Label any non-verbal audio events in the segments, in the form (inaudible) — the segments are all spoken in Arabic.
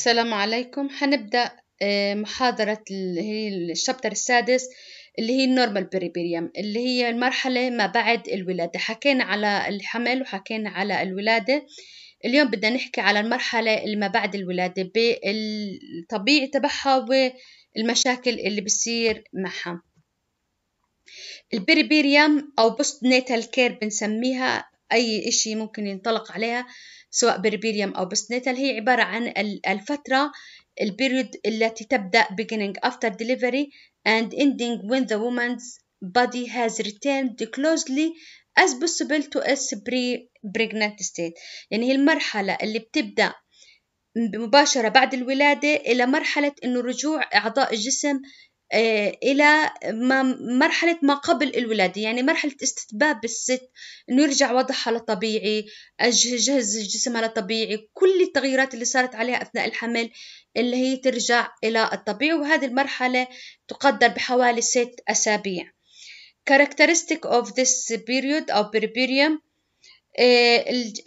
السلام عليكم حنبدأ آه، محاضرة اللي هي الشابتر السادس اللي هي النورمال بريبيريم اللي هي المرحلة ما بعد الولادة حكينا على الحمل وحكينا على الولادة اليوم بدنا نحكي على المرحلة اللي ما بعد الولادة بالطبيعي تبعها والمشاكل اللي بصير معها البريبيريم أو بوست نيتال كير بنسميها أي إشي ممكن ينطلق عليها سواء بربيريوم أو بستنيتال هي عبارة عن الفترة البيريود التي تبدأ beginning after delivery and ending when the woman's body has returned closely as possible to its pre-pregnant state يعني هي المرحلة اللي بتبدأ مباشرة بعد الولادة إلى مرحلة أنه رجوع أعضاء الجسم آه، الى مرحله ما قبل الولاده يعني مرحله استتباب الست انه يرجع وضعها لطبيعي جهز جسمها لطبيعي كل التغييرات اللي صارت عليها اثناء الحمل اللي هي ترجع الى الطبيعي وهذه المرحله تقدر بحوالي ست اسابيع characteristic of this period او peripirium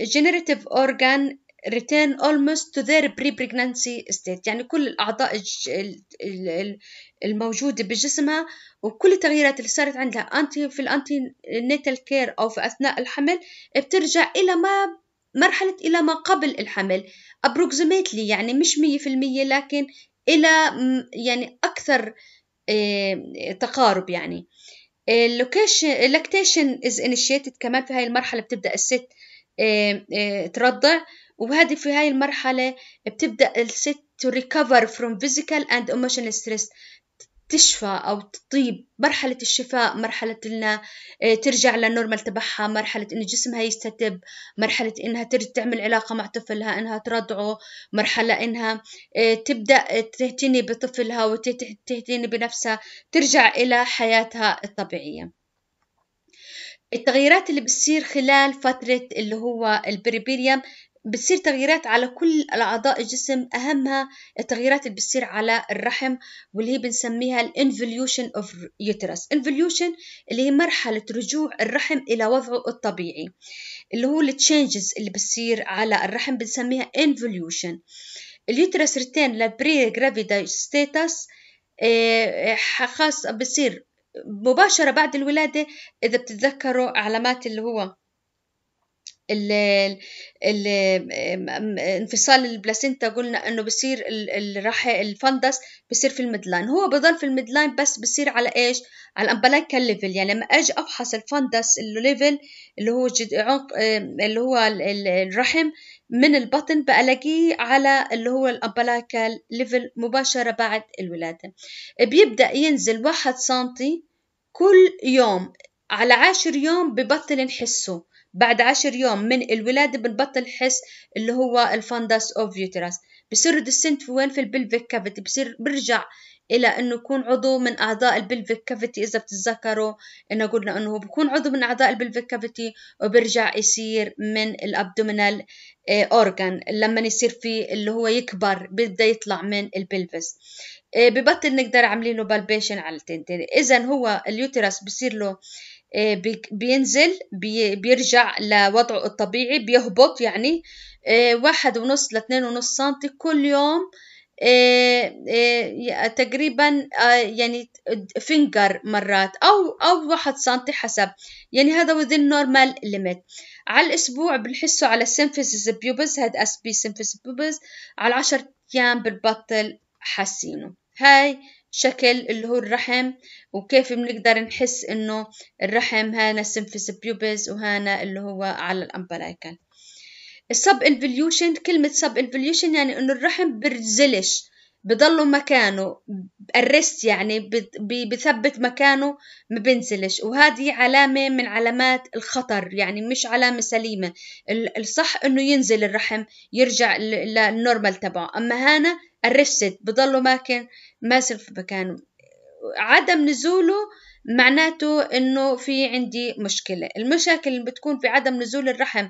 الجنريتيف آه، organ return almost to their pre-pregnancy state يعني كل الأعضاء الموجودة بجسمها وكل التغييرات اللي صارت عندها أنتي في الأنتي نيتال كير أو في أثناء الحمل بترجع إلى ما مرحلة إلى ما قبل الحمل أبروكزيميتلي يعني مش مية في المية لكن إلى يعني أكثر تقارب يعني اللاكتيشن از انيشيتد كمان في هاي المرحلة بتبدأ الست ترضع وهذه في هاي المرحلة بتبدأ الست to recover from physical and emotional stress تشفى أو تطيب مرحلة الشفاء مرحلة إنها آه، ترجع للنورمال تبعها مرحلة إن جسمها يستتب مرحلة إنها ترجع تعمل علاقة مع طفلها إنها ترضعه مرحلة إنها آه، تبدأ آه، تهتني بطفلها وتهتني بنفسها ترجع إلى حياتها الطبيعية التغيرات اللي بتصير خلال فترة اللي هو البريبيريم بتصير تغييرات على كل الأعضاء الجسم أهمها التغييرات اللي بتصير على الرحم واللي هي بنسميها الانفوليوشن اوف يوترس انفوليوشن اللي هي مرحلة رجوع الرحم إلى وضعه الطبيعي اللي هو التشينجز اللي بتصير على الرحم بنسميها انفوليوشن اليوترس ريتين للبري جرافيدا ستيتس خاص بصير مباشرة بعد الولادة إذا بتتذكروا علامات اللي هو ال ال انفصال البلاسينتا قلنا انه بصير الرحم الفندس بصير في الميدلاين هو بضل في الميدلاين بس بصير على ايش على الامبلايكا ليفل يعني لما اجي افحص الفندس اللي ليفل اللي هو جد عنق اللي هو الرحم من البطن بلاقيه على اللي هو الامبلايكا ليفل مباشره بعد الولاده بيبدا ينزل واحد سنتي كل يوم على عاشر يوم ببطل نحسه بعد عشر يوم من الولادة بنبطل حس اللي هو الفاندس اوف يوترس بصير في وين في البلفيك كافيتي بصير برجع الى انه يكون عضو من اعضاء البلفيك كافيتي اذا بتتذكروا انه قلنا انه هو بكون عضو من اعضاء البلفيك كافيتي وبرجع يصير من الابدومينال آه، أورغان لما يصير في اللي هو يكبر بده يطلع من البلفيس آه، ببطل نقدر عاملين له بالبيشن على التنتين اذا هو اليوترس بصير له آه، بينزل بيرجع لوضعه الطبيعي بيهبط يعني آه، واحد ونص لاتنين ونص سنتي كل يوم آه، تقريبا يعني فينجر مرات أو أو واحد سنتي حسب يعني هذا within normal limit على الأسبوع بنحسه على السينفيسيس بيوبز هاد أس بي سينفيسيس بيوبز على عشر أيام بنبطل حاسينه هاي شكل اللي هو الرحم وكيف بنقدر نحس انه الرحم هانا سيمفيس بيوبس وهانا اللي هو على الامبلايكل السب انفليوشن كلمة سب انفليوشن يعني انه الرحم برزلش بضله مكانه بقرست يعني بثبت مكانه ما بنزلش وهذه علامة من علامات الخطر يعني مش علامة سليمة الصح انه ينزل الرحم يرجع للنورمال تبعه اما هنا الرشد بضله ماكن ماسك في مكانه عدم نزوله معناته انه في عندي مشكله المشاكل اللي بتكون في عدم نزول الرحم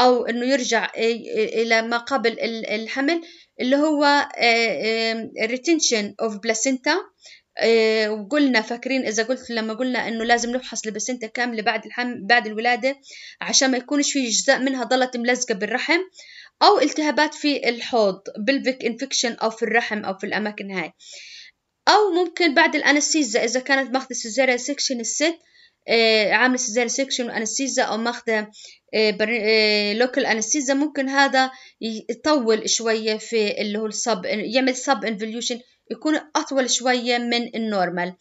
او انه يرجع الى ما قبل الحمل اللي هو آه، retention of placenta آه، وقلنا فاكرين اذا قلت لما قلنا انه لازم نفحص البلاسينتا كامله بعد الحمل بعد الولاده عشان ما يكونش في اجزاء منها ضلت ملزقه بالرحم أو التهابات في الحوض بلفيك انفكشن أو في الرحم أو في الأماكن هاي أو ممكن بعد الأنستيزا إذا كانت ماخذة سيزاريا سيكشن الست آه عامله سيزاريا سيكشن وانستيزا او ماخذه لوكال آه، آه، انستيزا ممكن هذا يطول شويه في اللي هو السب يعمل سب انفوليوشن يكون اطول شويه من النورمال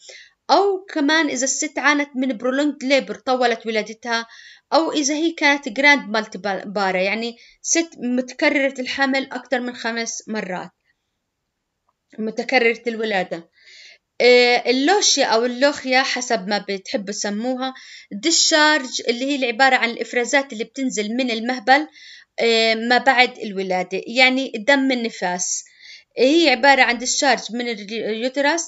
او كمان اذا الست عانت من برولونج ليبر طولت ولادتها أو إذا هي كانت جراند مالتي بارة يعني ست متكررة الحمل أكثر من خمس مرات متكررة الولادة إيه، اللوشيا أو اللوخيا حسب ما بتحبوا سموها ديشارج اللي هي عبارة عن الإفرازات اللي بتنزل من المهبل إيه، ما بعد الولادة يعني دم النفاس إيه، هي عبارة عن ديشارج من اليوترس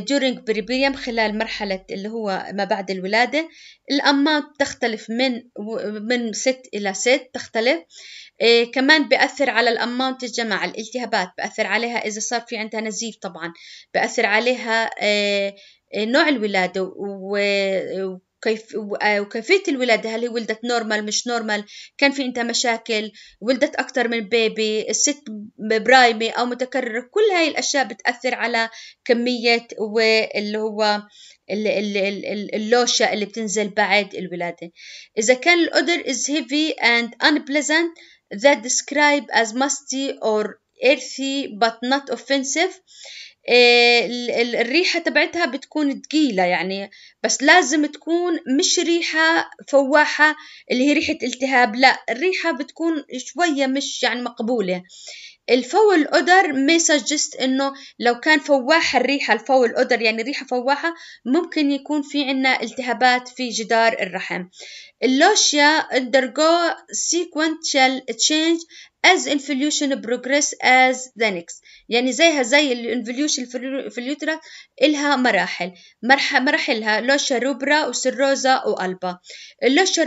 during peripherium خلال مرحلة اللي هو ما بعد الولادة الأنماط تختلف من من ست إلى ست تختلف إيه كمان بأثر على الأنماط الجماعة الالتهابات بأثر عليها إذا صار في عندها نزيف طبعا بأثر عليها إيه نوع الولادة كيف آه، وكيفية الولادة هل هي ولدت نورمال مش نورمال كان في عندها مشاكل ولدت أكثر من بيبي الست برايمي أو متكررة كل هاي الأشياء بتأثر على كمية واللي هو اللوشة اللي بتنزل بعد الولادة إذا كان الأدر is heavy and unpleasant that describe as musty or earthy but not offensive إيه، الريحة تبعتها بتكون تقيلة يعني بس لازم تكون مش ريحة فواحة اللي هي ريحة التهاب لا الريحة بتكون شوية مش يعني مقبولة الفو اودر ما سجست انه لو كان فواح الريحه الفو اودر يعني ريحه فواحه ممكن يكون في عنا التهابات في جدار الرحم اللوشيا undergo sequential change as involution progress as the next يعني زيها زي الانفوليوشن في اليوترا إلها مراحل مراحلها لوشيا روبرا وسروزا وألبا اللوشيا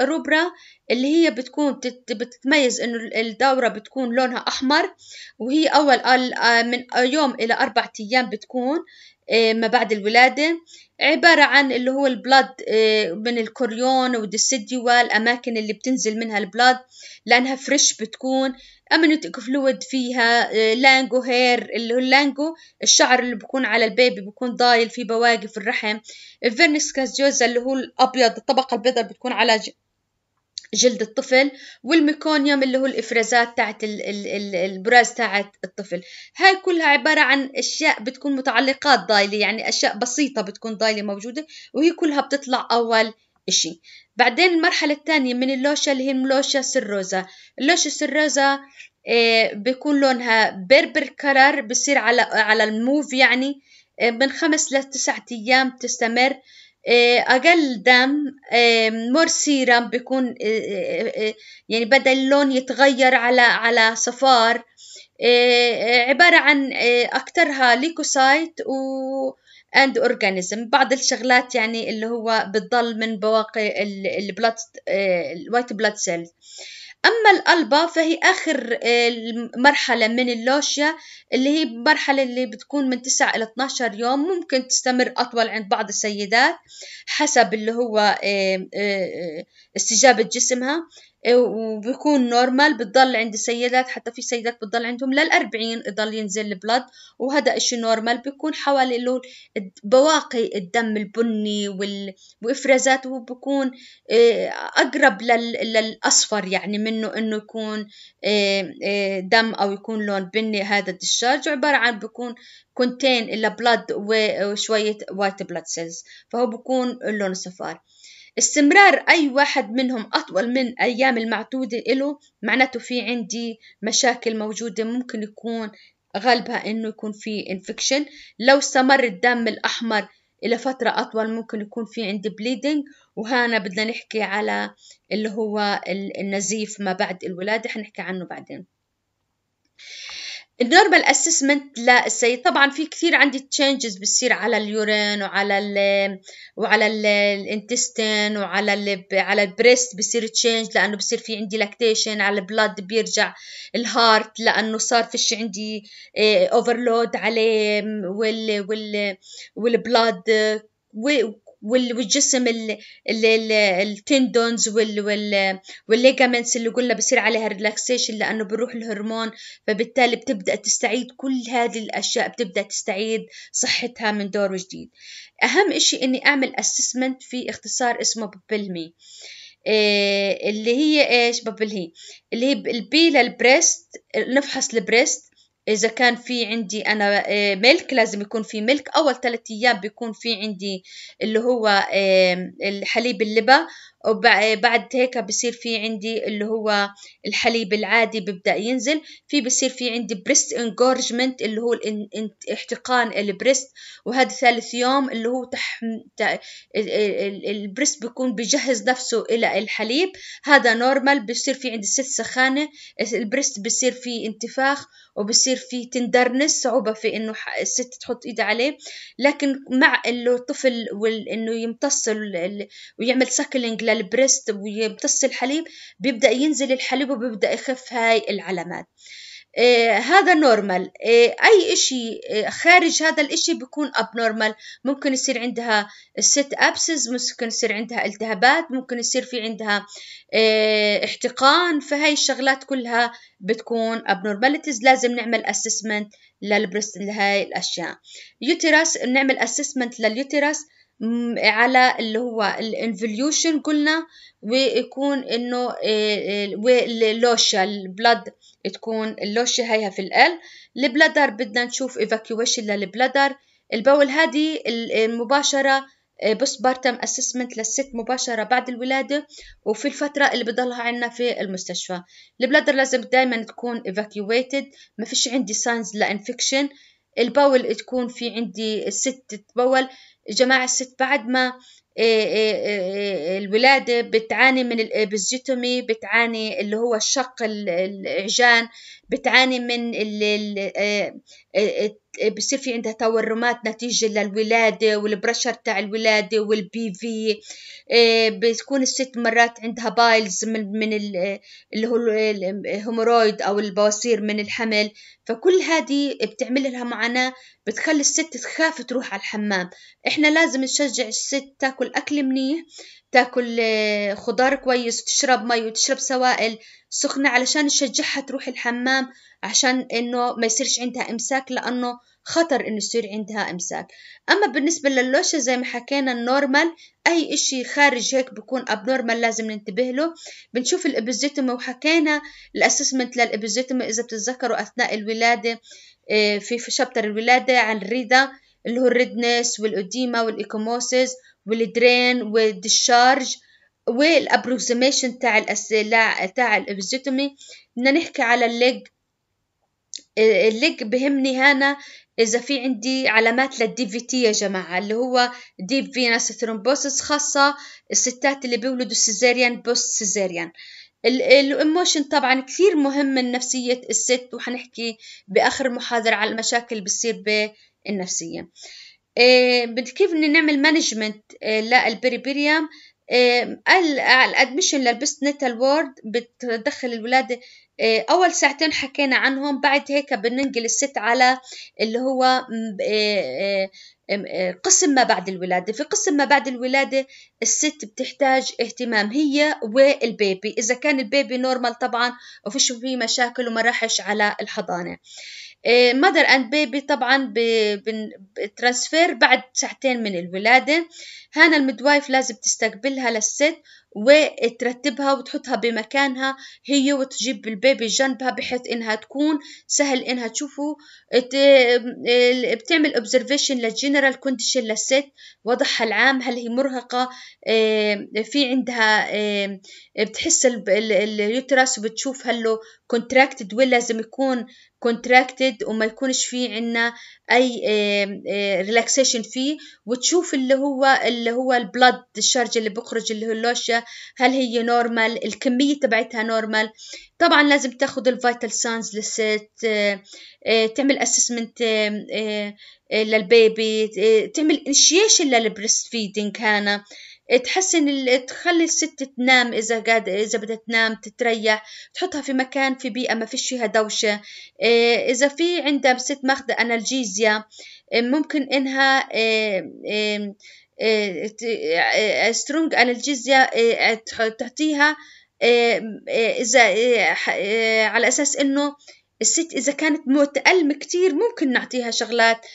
روبرا اللي هي بتكون بتتميز انه الدورة بتكون لونها احمر وهي اول آه، من يوم الى اربعة ايام بتكون آه، ما بعد الولادة عبارة عن اللي هو البلد آه، من الكوريون والديسيديوال الأماكن اللي بتنزل منها البلد لأنها فريش بتكون أمنيتك فلويد فيها لانجو هير اللي هو اللانجو الشعر اللي بيكون على البيبي بيكون ضايل في بواقي في الرحم الفيرنس كازيوزا اللي هو الأبيض الطبقة البيضاء بتكون على جلد الطفل والميكونيوم اللي هو الافرازات تاعت البراز تاعت الطفل هاي كلها عباره عن اشياء بتكون متعلقات ضايله يعني اشياء بسيطه بتكون ضايله موجوده وهي كلها بتطلع اول شيء بعدين المرحلة الثانية من اللوشة اللي هي اللوشة سيروزا اللوشة سيروزا بيكون لونها بيربر كرر بصير على على الموف يعني آه، من خمس لتسعة أيام تستمر إيه، اقل دم إيه، مور سيرم بيكون إيه، يعني بدل اللون يتغير على على صفار عبارة عن اكثرها ليكوسايت و اند اورجانيزم بعض الشغلات يعني اللي هو بتضل من بواقي البلاد الوايت بلاد سيلز أما الألبة فهي آخر آه، مرحلة من اللوشيا اللي هي مرحلة اللي بتكون من 9 إلى 12 يوم ممكن تستمر أطول عند بعض السيدات حسب اللي هو آه، آه، استجابة جسمها إيه، وبكون نورمال بتضل عند السيدات حتى في سيدات بتضل عندهم للأربعين يضل ينزل البلد وهذا إشي نورمال بيكون حوالي له بواقي الدم البني وال... وبكون إيه، أقرب للأصفر يعني منه إنه يكون إيه، دم أو يكون لون بني هذا الدشارج عبارة عن بيكون كونتين إلا بلد وشوية وايت بلد سيلز فهو بيكون لون صفار استمرار أي واحد منهم أطول من أيام المعدودة له معناته في عندي مشاكل موجودة ممكن يكون غالبها إنه يكون في انفكشن لو استمر الدم الأحمر إلى فترة أطول ممكن يكون في عندي بليدنج وهنا بدنا نحكي على اللي هو النزيف ما بعد الولادة حنحكي عنه بعدين النورمال اسسمنت للسيد طبعا في كثير عندي تشينجز بتصير على اليورين وعلى ال وعلى الانتستين وعلى ال على البريست بصير تشينج لانه بصير في عندي لاكتيشن على البلاد بيرجع الهارت لانه صار فيش عندي اوفرلود إيه، عليه وال وال والبلاد والجسم التندونز والليجامنتس اللي قلنا بصير عليها ريلاكسيشن لانه بروح الهرمون فبالتالي بتبدا تستعيد كل هذه الاشياء بتبدا تستعيد صحتها من دور جديد اهم شيء اني اعمل اسسمنت في اختصار اسمه ببلمي إيه، اللي هي ايش بابل هي اللي هي البي للبريست نفحص البريست اذا كان في عندي انا آه، ملك لازم يكون في ملك اول ثلاثة ايام بيكون في عندي اللي هو حليب اللبا وبعد هيك بصير في عندي اللي هو الحليب العادي ببدأ ينزل في بصير في عندي بريست انجورجمنت اللي هو احتقان البريست وهذا ثالث يوم اللي هو تح... البريست بيكون بجهز نفسه إلى الحليب هذا نورمال بصير في عندي ست سخانة البريست بصير في انتفاخ وبصير في تندرنس صعوبة في إنه الست تحط إيدها عليه لكن مع إنه الطفل وإنه يمتص ويعمل سكلينج البريست ويمتص الحليب بيبدأ ينزل الحليب وبيبدأ يخف هاي العلامات إيه هذا نورمال إيه أي شيء إيه، خارج هذا الشيء بيكون أبنورمال ممكن يصير عندها ست أبسز ممكن يصير عندها التهابات ممكن يصير في عندها إيه احتقان فهي الشغلات كلها بتكون أبنورماليتيز لازم نعمل أسسمنت للبرست لهي الأشياء يوتيراس نعمل أسسمنت لليوتيراس على اللي هو الانفوليوشن قلنا ويكون انه آه، آه، واللوشة البلد تكون اللوشيا هيها في الال البلدر بدنا نشوف evacuation للبلدر البول هذه المباشره بارتم اسسمنت للست مباشره بعد الولاده وفي الفتره اللي بضلها عنا في المستشفى البلادر لازم دائما تكون ايفاكيويتد ما فيش عندي ساينز لانفكشن البول تكون في عندي الست تتبول جماعة الست بعد ما آه، آه، آه، الولادة بتعاني من الابيزيتومي بتعاني اللي هو الشق العجان بتعاني من آه، آه، آه، بصير في عندها تورمات نتيجة للولادة والبرشر تاع الولادة والبي في بتكون الست مرات عندها بايلز من, من اللي هو الهمورويد أو البواسير من الحمل فكل هذه بتعمل لها معاناة بتخلي الست تخاف تروح على الحمام احنا لازم نشجع الست تاكل أكل منيح تاكل آه، خضار كويس وتشرب مي وتشرب سوائل سخنة علشان نشجعها تروح الحمام عشان انه ما يصيرش عندها امساك لانه خطر انه يصير عندها امساك اما بالنسبة للوشة زي ما حكينا النورمال اي اشي خارج هيك بكون ابنورمال لازم ننتبه له بنشوف الابيزيتوما وحكينا الاسسمنت للابيزيتوما اذا بتتذكروا اثناء الولادة آه، في شابتر الولادة عن الريدة اللي هو الريدنس والأوديما والإيكوموسيس والدرين والدشارج والابروكسيميشن تاع الاسلاع تاع الابزيتومي بدنا نحكي على الليج الليج بهمني هنا اذا في عندي علامات للدي في تي يا جماعه اللي هو ديب فينس ثرومبوسس خاصه الستات اللي بيولدوا سيزيريان بوست سيزيريان الاموشن طبعا كثير مهم من نفسيه الست وحنحكي باخر محاضره على المشاكل بتصير بالنفسيه إيه، بدي كيف بدنا نعمل مانجمنت للبريبريام الادمشن للبستنتال وورد بتدخل الولاده إيه، اول ساعتين حكينا عنهم بعد هيك بننقل الست على اللي هو إيه، قسم ما بعد الولادة في قسم ما بعد الولادة الست بتحتاج اهتمام هي والبيبي إذا كان البيبي نورمال طبعا وفيش فيه مشاكل وما راحش على الحضانة مادر اند بيبي طبعا بترانسفير بعد ساعتين من الولاده هانا المدوايف لازم تستقبلها للست وترتبها وتحطها بمكانها هي وتجيب البيبي جنبها بحيث انها تكون سهل انها تشوفه بتعمل اوبزرفيشن للجنرال كونديشن للست وضعها العام هل هي مرهقة إيه، في عندها إيه، بتحس اليوترس وبتشوف هل له كونتراكتد ولا لازم يكون كونتراكتد وما يكونش في عندنا اي ريلاكسيشن فيه وتشوف اللي هو اللي هو البلد الشرج اللي بيخرج اللي هو اللوشيا هل هي نورمال الكميه تبعتها نورمال طبعا لازم تاخذ الفيتال سانز للست تعمل اسسمنت للبيبي تعمل انشيشن للبريست فيدنج هانا تحسن تخلي الست تنام اذا قاعده اذا بدها تنام تتريح تحطها في مكان في بيئه ما فيش فيها دوشه إيه، اذا في عندها ست ماخذه انالجيزيا إيه، ممكن انها سترونج إيه، انالجيزيا تعطيها اذا على اساس انه الست اذا كانت متألمة كثير ممكن نعطيها شغلات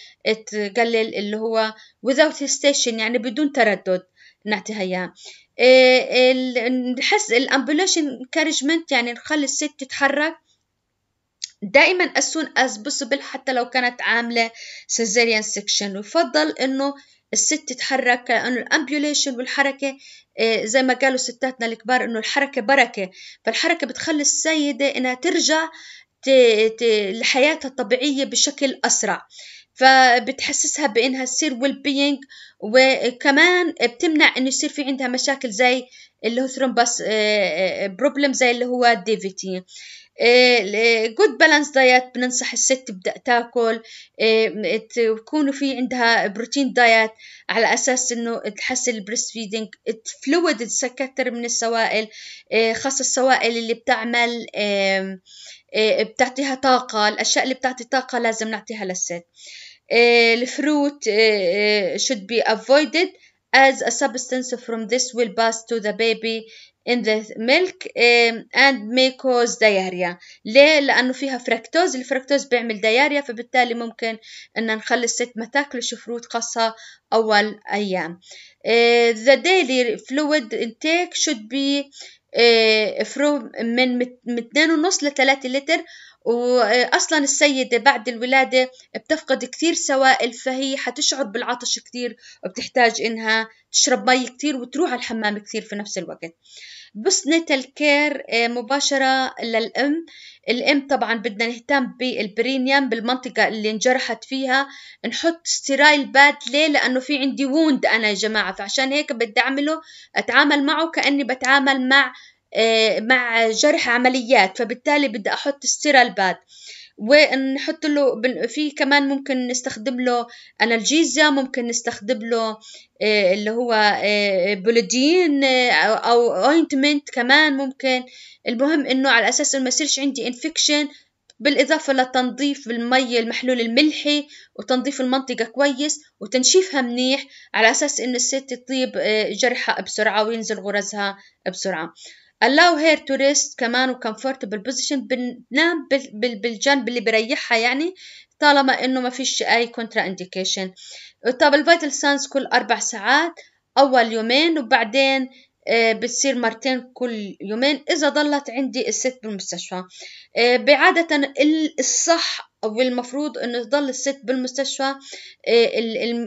تقلل اللي هو without hesitation يعني بدون تردد نعطيها اياها إيه، نحس الامبلوش انكارجمنت يعني نخلي الست تتحرك دائما as از as حتى لو كانت عاملة سيزيريان سكشن يفضل انه الست تتحرك لانه الامبوليشن والحركه إيه، زي ما قالوا ستاتنا الكبار انه الحركه بركه فالحركه بتخلي السيده انها ترجع لحياتها الطبيعيه بشكل اسرع فبتحسسها بانها تصير ويل بينج وكمان بتمنع انه يصير في عندها مشاكل زي اللي هو ثرومبس بروبلم آه، آه، آه، زي اللي هو الديفيتي جود بالانس دايت بننصح الست تبدا تاكل تكون في عندها بروتين دايت على اساس انه تحسن البريست فيدنج فلويد تكثر من السوائل خاصه السوائل اللي بتعمل بتعطيها طاقه الاشياء اللي بتعطي طاقه لازم نعطيها للست الفروت should be avoided as a substance from this will pass to the baby in the milk and may cause diarrhea ليه؟ لأنه فيها فركتوز الفركتوز بيعمل دياريا فبالتالي ممكن أن نخلي الست ما تاكلش فروت خاصة أول أيام the daily fluid intake should be from من 2.5 ل 3 لتر واصلا السيده بعد الولاده بتفقد كثير سوائل فهي حتشعر بالعطش كثير وبتحتاج انها تشرب مي كثير وتروح على الحمام كثير في نفس الوقت بسنتال كير آه، مباشرة للأم الأم طبعا بدنا نهتم بالبرينيوم بالمنطقة اللي انجرحت فيها نحط ستيرايل باد ليه لأنه في عندي ووند أنا يا جماعة فعشان هيك بدي أعمله أتعامل معه كأني بتعامل مع آه، مع جرح عمليات فبالتالي بدي أحط ستيرال باد ونحط له في كمان ممكن نستخدم له انالجيزيا ممكن نستخدم له آه، اللي هو آه، بولدين او اوينتمنت كمان ممكن المهم انه على اساس انه ما يصيرش عندي انفكشن بالإضافة لتنظيف المي المحلول الملحي وتنظيف المنطقة كويس وتنشيفها منيح على أساس إن الست تطيب جرحها بسرعة وينزل غرزها بسرعة allow her to rest كمان وcomfortable position بنام بالجنب اللي بريحها يعني طالما انه ما فيش اي كونترا انديكيشن طب الفيتال سانس كل اربع ساعات اول يومين وبعدين آه، بتصير مرتين كل يومين إذا ضلت عندي الست بالمستشفى آه، بعادة الصح والمفروض انه تضل الست بالمستشفى آه،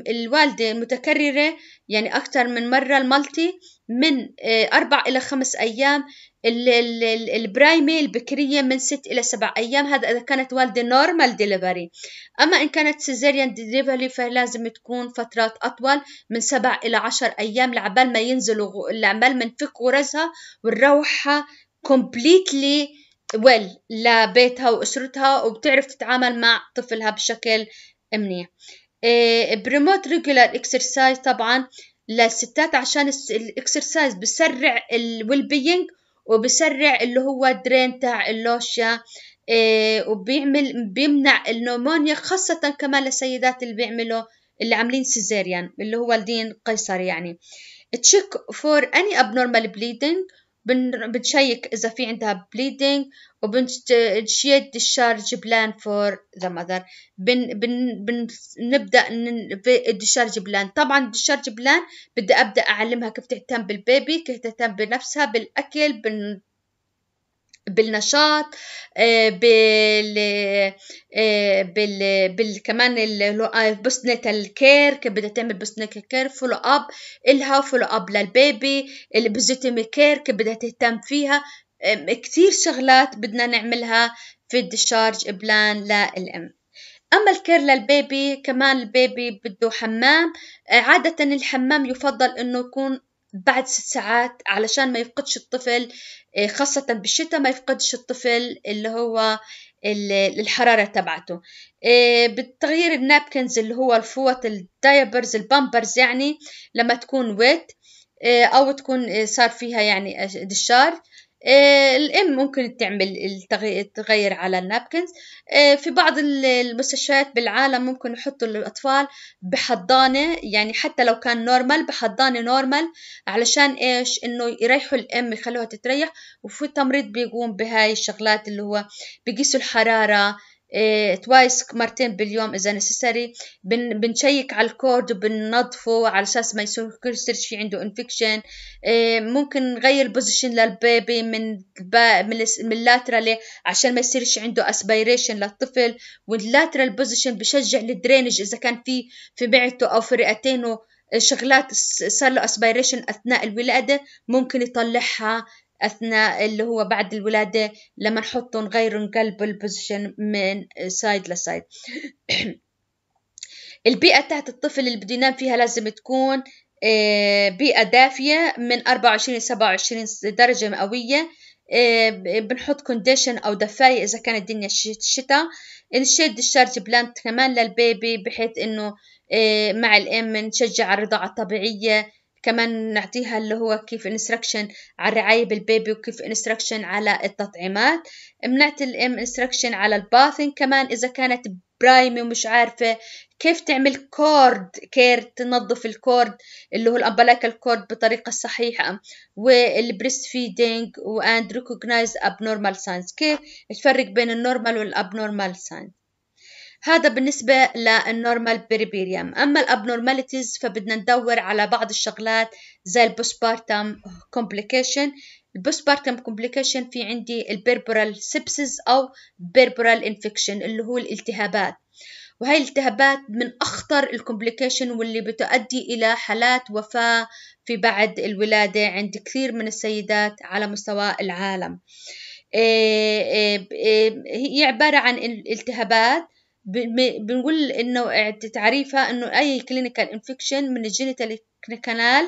الوالدة متكررة يعني اكثر من مرة المالتي من آه، اربع الى خمس ايام البرايمة البكرية من ست إلى سبع أيام هذا إذا كانت والدة نورمال ديليفري أما إن كانت سيزيريان ديليفري فلازم تكون فترات أطول من سبع إلى عشر أيام لعبال ما ينزلوا لعبال ما نفك غرزها ونروحها كومبليتلي ويل لبيتها وأسرتها وبتعرف تتعامل مع طفلها بشكل منيح بريموت ريجولار اكسرسايز طبعا للستات عشان الاكسرسايز بسرع الويل بينج وبسرع اللي هو الدرين تاع اللوشيا إيه وبيعمل بيمنع النومونيا خاصة كمان للسيدات اللي بيعملوا اللي عاملين سيزيريان اللي هو الدين قيصر يعني تشيك فور اني ابنورمال بليدنج بتشيك إذا في عندها bleeding وبنشيد الشارج بلان فور ذا mother بن بن بنبدأ الدشارج بلان طبعا الدشارج بلان بدي أبدأ أعلمها كيف تهتم بالبيبي كيف تهتم بنفسها بالأكل بن بالنشاط آه، بال آه، بال بال كمان البوستناتال آه، الكير كيف بدها تعمل بوستناتال كير فولو اب الها فولو اب للبيبي البوزيتيم كير كيف بدها تهتم فيها كثير شغلات بدنا نعملها في الدشارج بلان للام أما الكير للبيبي كمان البيبي بده حمام عادة الحمام يفضل أنه يكون بعد ست ساعات علشان ما يفقدش الطفل آه، خاصة بالشتاء ما يفقدش الطفل اللي هو الحرارة تبعته آه، بتغيير النابكنز اللي هو الفوط الدايبرز البامبرز يعني لما تكون ويت آه، أو تكون صار فيها يعني دشار آه، الام ممكن تعمل تغير على النابكنز آه، في بعض المستشفيات بالعالم ممكن يحطوا الاطفال بحضانه يعني حتى لو كان نورمال بحضانه نورمال علشان ايش انه يريحوا الام يخلوها تتريح وفي تمريض بيقوم بهاي الشغلات اللي هو بيقيسوا الحراره توايس مرتين باليوم اذا نسيسري بن بنشيك على الكود وبننظفه على اساس ما يصيرش في عنده انفكشن إيه، ممكن نغير بوزيشن للبيبي من من اللاترالي عشان ما يصيرش عنده اسبيريشن للطفل واللاترال بوزيشن بشجع الدرينج اذا كان في في معدته او في رئتينه شغلات صار له اسبيريشن اثناء الولاده ممكن يطلعها اثناء اللي هو بعد الولاده لما نحطهم نغير نقلب البوزيشن من سايد لسايد (clears throat) البيئه تحت الطفل اللي بده ينام فيها لازم تكون آه، بيئه دافيه من 24 ل 27 درجه مئويه آه، بنحط كونديشن او دفايه اذا كانت الدنيا شتاء نشد الشارج بلانت كمان للبيبي بحيث انه آه، مع الام نشجع على الرضاعه الطبيعيه كمان نعطيها اللي هو كيف انستركشن على الرعاية بالبيبي وكيف انستركشن على التطعيمات بنعطي الام انستركشن على الباثين كمان إذا كانت برايمي ومش عارفة كيف تعمل كورد كير تنظف الكورد اللي هو الأمبلاك الكورد بطريقة صحيحة والبريس فيدينج واند ريكوجنايز ابنورمال ساينز كيف تفرق بين النورمال والابنورمال ساينز هذا بالنسبة للنورمال بيربيريام أما الأبنورماليتيز فبدنا ندور على بعض الشغلات زي البوسبارتم كومبليكيشن البوسبارتم كومبليكيشن في عندي البربرال سيبسز أو بيربرال انفكشن اللي هو الالتهابات وهي الالتهابات من أخطر الكومبليكيشن واللي بتؤدي إلى حالات وفاة في بعد الولادة عند كثير من السيدات على مستوى العالم إيه، إيه، إيه، هي عبارة عن التهابات بنقول انه تعريفها انه اي clinical infection من الجينيتال كانال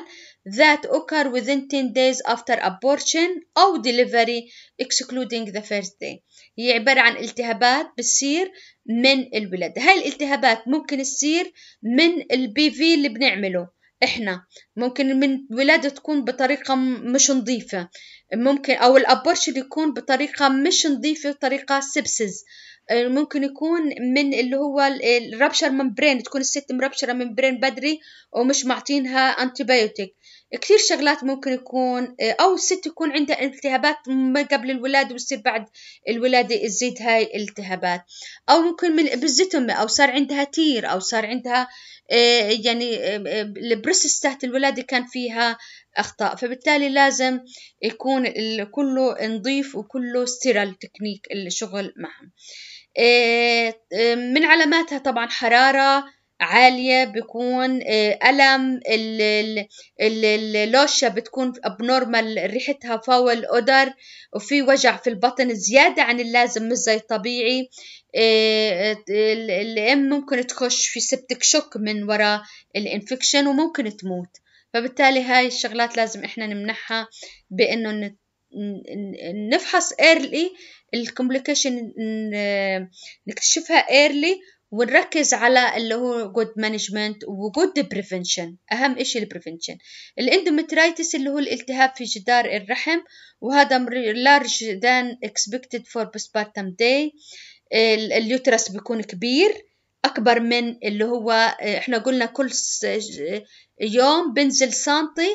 that occur within 10 days after abortion أو delivery excluding the first day هي عبارة عن التهابات بتصير من الولادة هاي الالتهابات ممكن تصير من البي في اللي بنعمله احنا ممكن من ولادة تكون بطريقة مش نظيفة ممكن او الابورشن يكون بطريقة مش نظيفة طريقة سبسز آه، ممكن يكون من اللي هو الربشر ممبرين تكون الست مربشرة ممبرين بدري ومش معطينها انتبيوتيك كثير شغلات ممكن يكون آه، أو الست يكون عندها التهابات ما قبل الولادة ويصير بعد الولادة تزيد هاي الالتهابات أو ممكن من بالزتمة أو صار عندها تير أو صار عندها آه، يعني البروسيس تحت الولادة كان فيها أخطاء فبالتالي لازم يكون كله نظيف وكله ستيرال تكنيك الشغل معهم آه، آه، من علاماتها طبعا حرارة عالية بيكون آه، ألم اللوشة بتكون ابنورمال ريحتها فاول أودر وفي وجع في البطن زيادة عن اللازم مش زي الطبيعي الأم ممكن تخش في سبتك شوك من وراء الانفكشن وممكن تموت فبالتالي هاي الشغلات لازم احنا نمنحها بانه نفحص ايرلي الكومبليكيشن نكتشفها ايرلي ونركز على اللي هو جود مانجمنت وجود بريفنشن اهم شيء البريفنشن الاندومترايتس اللي هو الالتهاب في جدار الرحم وهذا لارج ذان اكسبكتد فور postpartum داي اليوترس بيكون كبير اكبر من اللي هو آه، احنا قلنا كل يوم بنزل سنتي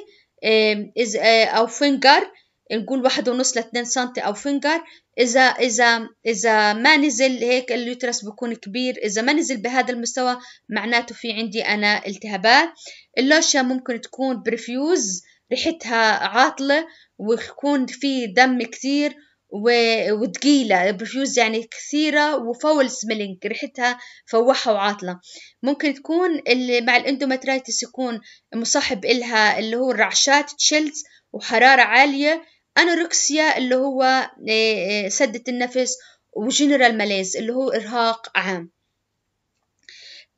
آه، او فينجر نقول واحد ونص لاتنين سنتي أو فنجر إذا إذا إذا ما نزل هيك اليوترس بكون كبير إذا ما نزل بهذا المستوى معناته في عندي أنا التهابات اللوشيا ممكن تكون بريفيوز ريحتها عاطلة ويكون في دم كثير و... وتقيلة برفيوز يعني كثيرة وفول سميلينج ريحتها فوحة وعاطلة ممكن تكون اللي مع الاندومترايتس يكون مصاحب إلها اللي هو الرعشات تشيلز وحرارة عالية أنوركسيا اللي هو آه، آه، سدة النفس وجنرال ماليز اللي هو إرهاق عام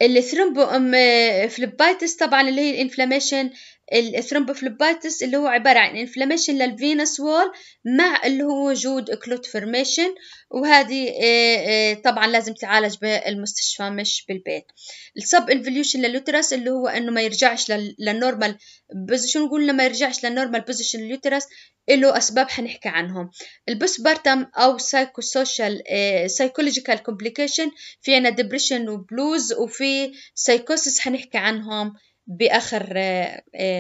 الثرومبو آه، فليبايتس طبعا اللي هي الانفلاميشن الثرومبوفلوبايتس اللي هو عبارة عن انفلاميشن للفينس وول مع اللي هو وجود كلوت فورميشن وهذه آه، آه، طبعا لازم تعالج بالمستشفى مش بالبيت السب انفليوشن لليوترس اللي هو انه ما يرجعش للنورمال بوزيشن نقول لما يرجعش للنورمال بوزيشن لليوترس له أسباب حنحكي عنهم البوسبارتم أو سايكوسوشيال سايكولوجيكال كومبليكيشن في عنا ديبريشن وبلوز وفي سايكوسيس حنحكي عنهم باخر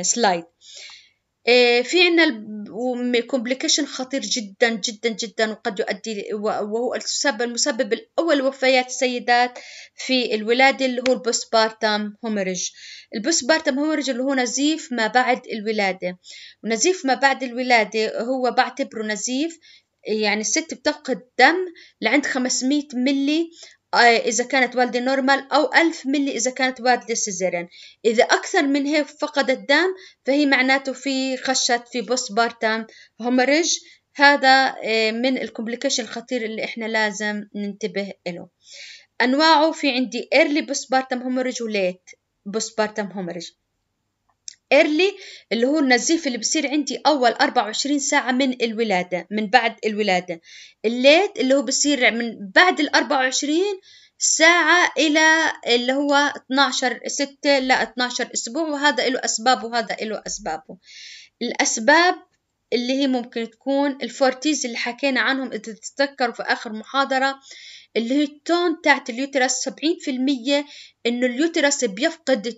سلايد آه، آه، آه، في عندنا كومبليكيشن خطير جدا جدا جدا وقد يؤدي وهو السبب المسبب الاول لوفيات السيدات في الولاده اللي هو البوستبارتم هومرج البوستبارتم هومرج اللي هو نزيف ما بعد الولاده ونزيف ما بعد الولاده هو بعتبره نزيف يعني الست بتفقد دم لعند 500 ملي آه، إذا كانت والدة نورمال أو ألف ملي إذا كانت والدة سيزيرين إذا أكثر من هيك فقدت دم فهي معناته في خشت في بوست بارتام هومرج هذا آه، من الكومبليكيشن الخطير اللي إحنا لازم ننتبه له أنواعه في عندي early postpartum هومرج و late postpartum هومرج ايرلي اللي هو النزيف اللي بصير عندي اول 24 ساعه من الولاده من بعد الولاده الليت اللي هو بصير من بعد ال 24 ساعة إلى اللي هو 12 ستة ل 12 أسبوع وهذا له أسباب وهذا له أسبابه الأسباب اللي هي ممكن تكون الفورتيز اللي حكينا عنهم إذا تتذكروا في آخر محاضرة اللي هي التون تاعت اليوترس سبعين في المية إنه اليوترس بيفقد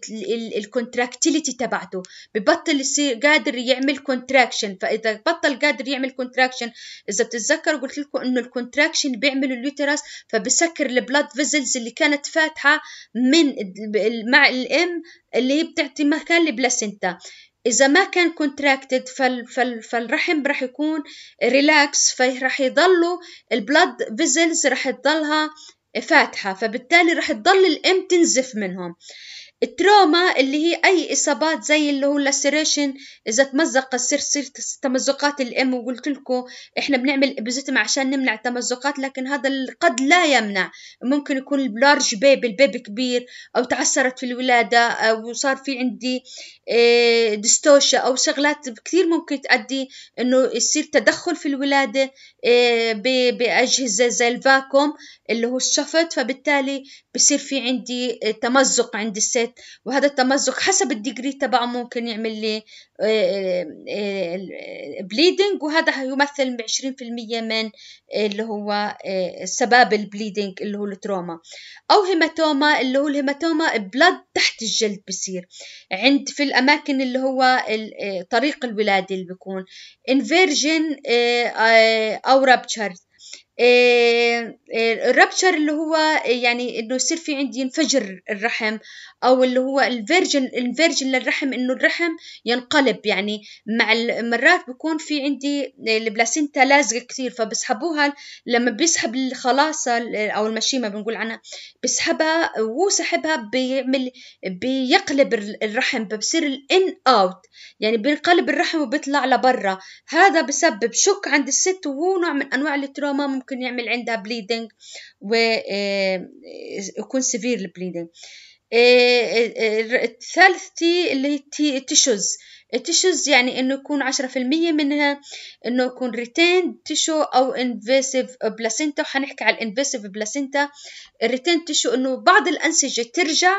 الكونتراكتيليتي تبعته ببطل يصير قادر يعمل كونتراكشن فإذا بطل قادر يعمل كونتراكشن إذا بتتذكروا قلت لكم إنه الكونتراكشن بيعمل اليوترس فبسكر البلاد فيزلز اللي كانت فاتحة من مع الام اللي هي بتعطي مكان لبلاسنتا اذا ما كان كونتراكتد فال فال فالرحم رح يكون ريلاكس فرح يضلوا البلد فيزلز رح تضلها فاتحة فبالتالي رح تضل الام تنزف منهم التروما اللي هي اي اصابات زي اللي هو اللاسريشن اذا تمزق الصرصير تمزقات الام وقلت لكم احنا بنعمل ابزيتم عشان نمنع التمزقات لكن هذا قد لا يمنع ممكن يكون لارج بيبي البيبي كبير او تعسرت في الولاده او صار في عندي إيه، دستوشة أو شغلات كثير ممكن تؤدي إنه يصير تدخل في الولادة إيه، بأجهزة زي الفاكوم اللي هو الشفط فبالتالي بصير في عندي تمزق عند الست وهذا التمزق حسب الديجري تبعه ممكن يعمل لي بليدنج آه، آه، آه، وهذا يمثل 20% من اللي هو سبب البليدنج اللي هو التروما او هيماتوما اللي هو الهيماتوما بلد تحت الجلد بصير عند في الاماكن اللي هو طريق الولاده اللي بيكون انفيرجن او رابتشر آه، آه، الرابتشر اللي هو آه، يعني انه يصير في عندي ينفجر الرحم او اللي هو الفيرجن الفيرجن للرحم انه الرحم ينقلب يعني مع مرات بكون في عندي البلاسينتا لازقه كثير فبسحبوها لما بيسحب الخلاصه او المشيمه بنقول عنها بسحبها وسحبها بيعمل بيقلب الرحم فبصير الان اوت يعني بينقلب الرحم وبيطلع لبرا هذا بسبب شك عند الست وهو نوع من انواع التروما ممكن يعمل عندها بليدنج ويكون سيفير البليدنج الثالث تي اللي هي تي تيشوز تيشوز يعني انه يكون عشرة في المية منها انه يكون ريتين تيشو او انفيسيف بلاسينتا وحنحكي على الانفيسيف بلاسينتا الريتين تيشو انه بعض الانسجه ترجع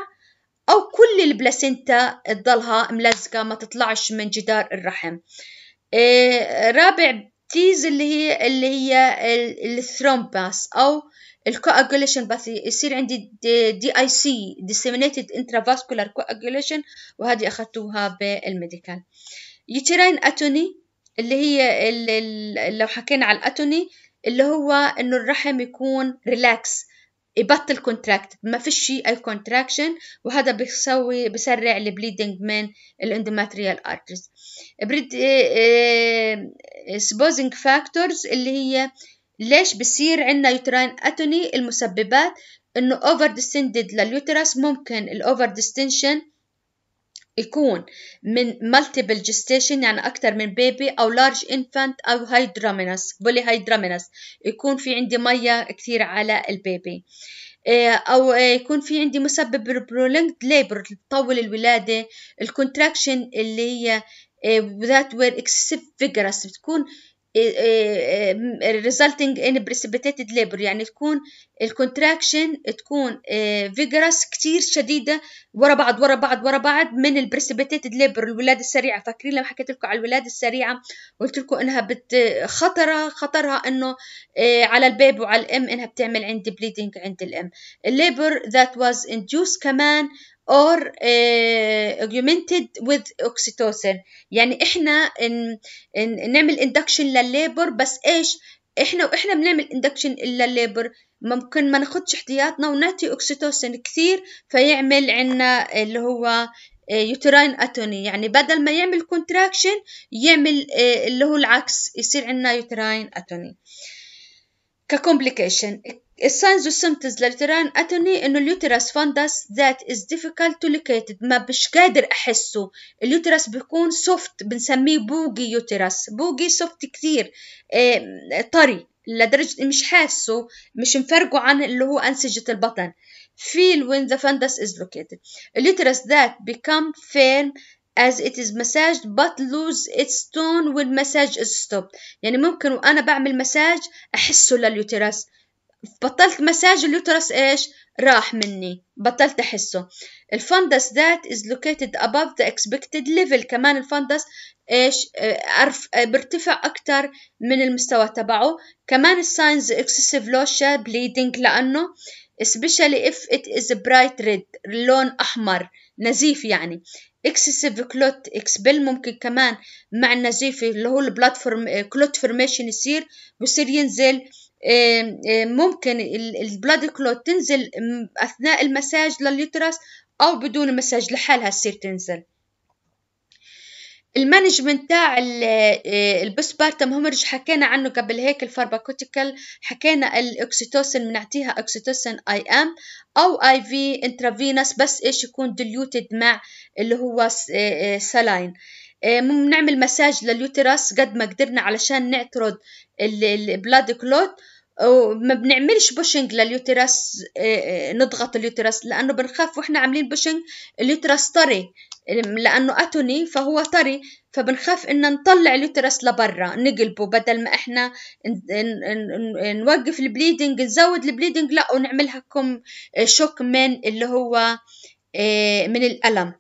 او كل البلاسينتا تضلها ملزقه ما تطلعش من جدار الرحم آه، رابع تيز اللي هي اللي هي الثرومباس او الكواجوليشن باث يصير عندي دي, اي سي disseminated intravascular كواجوليشن وهذه اخذتوها بالميديكال يوتيرين اتوني اللي هي اللي لو حكينا على الاتوني اللي هو انه الرحم يكون ريلاكس يبطل كونتراكت ما فيش اي كونتراكشن وهذا بيسوي بسرع البليدنج من الاندوماتريال ارتريز بريد سبوزنج فاكتورز اللي هي ليش بصير عندنا يوتراين اتوني المسببات انه اوفر ديستندد لليوترس ممكن الاوفر ديستنشن يكون من مالتيبل جستيشن يعني أكثر من بيبي أو لارج انفانت أو هايدرامينس بولي هايدرامينس يكون في عندي مية كثير على البيبي إيه، أو إيه، يكون في عندي مسبب برولينج ليبر بتطول الولادة الكونتراكشن اللي هي إيه، without were excessive vigorous بتكون إيه، إيه، resulting in precipitated labor يعني تكون الكونتراكشن تكون فيجرس كتير شديدة ورا بعض ورا بعض ورا بعض من البريسبيتيتد ليبر الولادة السريعة فاكرين لما حكيت لكم على الولادة السريعة قلت لكم انها بت خطرة خطرها انه على البيب وعلى الام انها بتعمل عندي بليدنج عند الام الليبر ذات واز انديوس كمان or uh, augmented with oxytocin يعني احنا ان, ان, نعمل induction للليبر بس ايش احنا واحنا بنعمل induction للليبر ممكن ما ناخدش احتياطنا ونعطي اوكسيتوسين كثير فيعمل عنا اللي هو يوتراين eh, اتوني يعني بدل ما يعمل كونتراكشن يعمل eh, اللي هو العكس يصير عندنا يوتراين اتوني ككومبليكيشن الساينز والسمتز للتران اتوني انه اليوترس فاندس ذات از ديفيكالت تو لوكيتد ما بش قادر احسه اليوترس بيكون سوفت بنسميه بوجي يوترس بوجي سوفت كثير آه، طري لدرجة مش حاسه مش مفرقه عن اللي هو أنسجة البطن feel when the fundus is located اليوترس ذات become firm as it is massaged but lose its tone when massage is stopped يعني ممكن وأنا بعمل مساج أحسه لليوترس بطلت مساج اليوترس ايش راح مني بطلت احسه الفندس ذات از لوكيتد اباف ذا اكسبكتد ليفل كمان الفندس ايش آه، أرف آه، برتفع اكثر من المستوى تبعه كمان الساينز اكسسيف لوشا بليدنج لانه especially if it is bright red اللون احمر نزيف يعني اكسسيف كلوت اكسبل ممكن كمان مع النزيف اللي هو البلاتفورم كلوت فورميشن يصير بصير ينزل ممكن البلاد كلوت تنزل أثناء المساج لليوترس أو بدون مساج لحالها تصير تنزل المانجمنت تاع البسبارتم همرج حكينا عنه قبل هيك الفارباكوتيكال حكينا الاكسيتوسن بنعطيها اكسيتوسن اي ام او اي في انترافينس بس ايش يكون ديليوتد مع اللي هو سلاين آه، نعمل مساج لليوترس قد ما قدرنا علشان نعترض البلاد كلوت وما بنعملش بوشنج لليوترس آه، آه، نضغط اليوترس لانه بنخاف واحنا عاملين بوشنج اليوترس طري لانه اتوني فهو طري فبنخاف ان نطلع اليوترس لبرا نقلبه بدل ما احنا نوقف البليدنج نزود البليدنج لا ونعملها كم شوك من اللي هو من الالم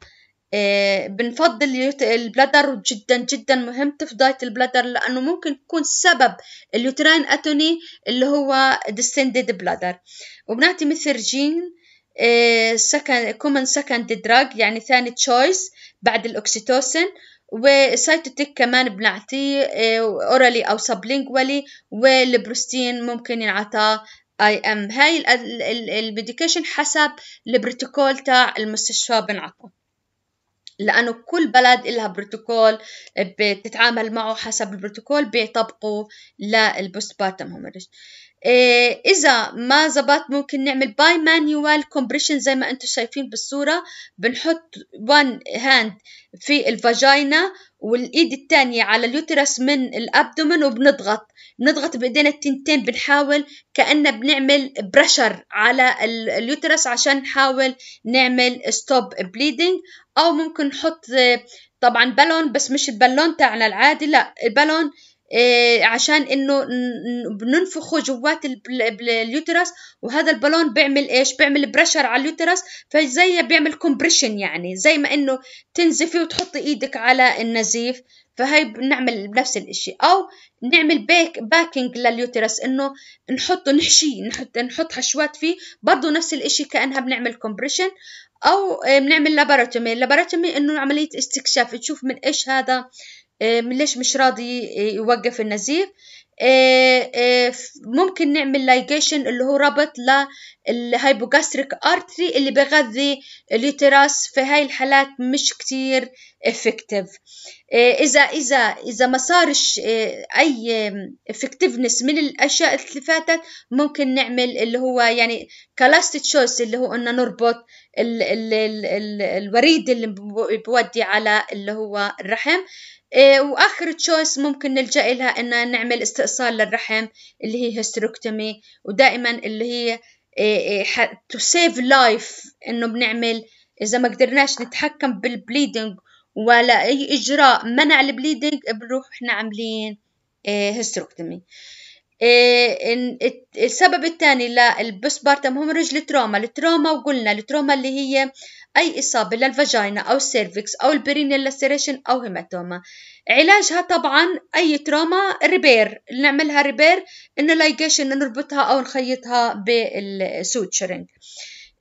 آه، بنفضل البلدر جدا جدا مهم في البلدر لأنه ممكن تكون سبب اليوتراين أتوني اللي هو ديستندد بلدر وبنعطي مثرجين سكن كومن سكند دراج يعني ثاني تشويس بعد الأكسيتوسين وسايتوتيك كمان بنعطيه آه، اورالي او سبلينجوالي والبروستين ممكن ينعطى اي ام هاي الميديكيشن حسب البروتوكول تاع المستشفى بنعطيه لأنه كل بلد لها بروتوكول بتتعامل معه حسب البروتوكول بيطبقوا للبوست بارتم هومرج إيه، اذا ما زبط ممكن نعمل باي مانيوال كومبريشن زي ما انتم شايفين بالصوره بنحط وان هاند في الفاجينا والايد الثانيه على اليوترس من الابدومن وبنضغط بنضغط بايدينا التنتين بنحاول كأننا بنعمل بريشر على اليوترس عشان نحاول نعمل ستوب بليدنج او ممكن نحط طبعا بالون بس مش البالون تاعنا العادي لا البالون إيه، عشان انه بننفخه جوات اليوترس وهذا البالون بيعمل ايش بيعمل بريشر على اليوترس فزي بيعمل كومبريشن يعني زي ما انه تنزفي وتحطي ايدك على النزيف فهي بنعمل نفس الاشي او نعمل بيك باكينج لليوترس انه نحطه نحشيه نحط نحط حشوات فيه برضه نفس الاشي كانها بنعمل كومبريشن او إيه، بنعمل لاباراتومي لابراتومي انه عمليه استكشاف تشوف من ايش هذا آه، ليش مش راضي آه، يوقف النزيف آه، ممكن نعمل لايجيشن اللي هو ربط للهايبوغاستريك ارتري اللي بغذي اليوتراس في هاي الحالات مش كتير افكتيف اذا اذا اذا ما صارش اي افكتيفنس من الاشياء اللي فاتت ممكن نعمل اللي هو يعني كلاست تشويس اللي هو ان نربط ال ال ال الوريد اللي بودي على اللي هو الرحم إيه، واخر تشويس ممكن نلجا لها ان نعمل استئصال للرحم اللي هي هيستروكتومي ودائما اللي هي تو سيف لايف انه بنعمل اذا ما قدرناش نتحكم بالبليدنج ولا اي اجراء منع البليدنج بنروح احنا عاملين هيستروكتومي السبب الثاني للبسبارتم هم رجل تروما التروما وقلنا التروما اللي هي أي إصابة للفاجينا أو السيرفكس أو البرينيال لسيريشن أو هيماتوما علاجها طبعا أي تروما ريبير نعملها ريبير إنه لايجيشن نربطها أو نخيطها بالسوتشرنج